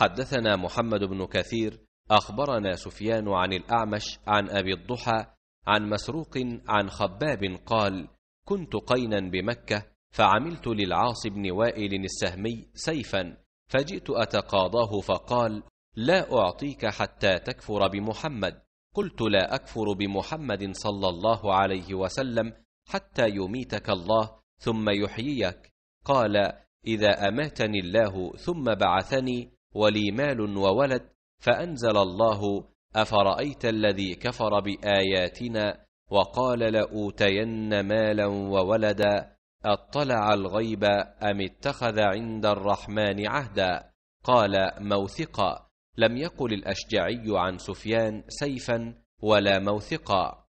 حدثنا محمد بن كثير اخبرنا سفيان عن الاعمش عن ابي الضحى عن مسروق عن خباب قال كنت قينا بمكه فعملت للعاص بن وائل السهمي سيفا فجئت اتقاضاه فقال لا اعطيك حتى تكفر بمحمد قلت لا اكفر بمحمد صلى الله عليه وسلم حتى يميتك الله ثم يحييك قال اذا اماتني الله ثم بعثني ولي مال وولد فأنزل الله أفرأيت الذي كفر بآياتنا وقال لأوتين مالا وولدا أطلع الغيب أم اتخذ عند الرحمن عهدا قال موثقا لم يقل الأشجعي عن سفيان سيفا ولا موثقا